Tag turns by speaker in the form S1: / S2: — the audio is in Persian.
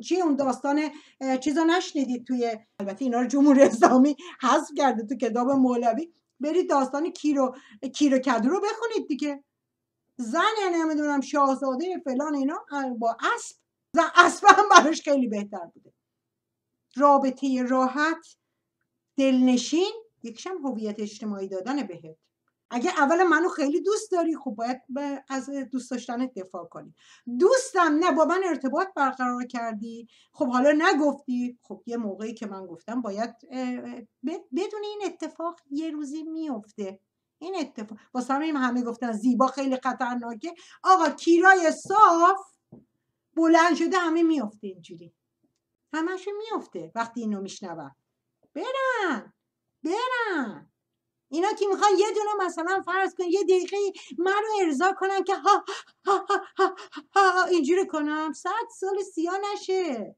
S1: چی اون داستان چیزا نشنیدید توی البته اینا رو جمهوری اسلامی حذف کرده تو کتاب مولوی برید داستان کیرو کیرو کدو رو بخونید دیگه زن یعنی نمیدونم شاهزاده فلان اینا با اسب اسب هم براش خیلی بهتر بوده رابطه راحت دلنشین یکشم هویت اجتماعی دادن بهت اگه اول منو خیلی دوست داری خب باید به از دوست داشتن دفاع کنی دوستم نه با من ارتباط برقرار کردی خب حالا نگفتی خب یه موقعی که من گفتم باید بدون این اتفاق یه روزی میفته این اتفاق با همین همه گفتن زیبا خیلی خطرناکه آقا کیرای صاف بلند شده همه میفته اینجوری همشون میفته وقتی اینو میشنوم برن برن اینا که میخوان یه دونه مثلا فرض کن یه دقیقه من رو ارضا
S2: کنن که ها, ها, ها, ها اینجوری کنم صد سال سیا نشه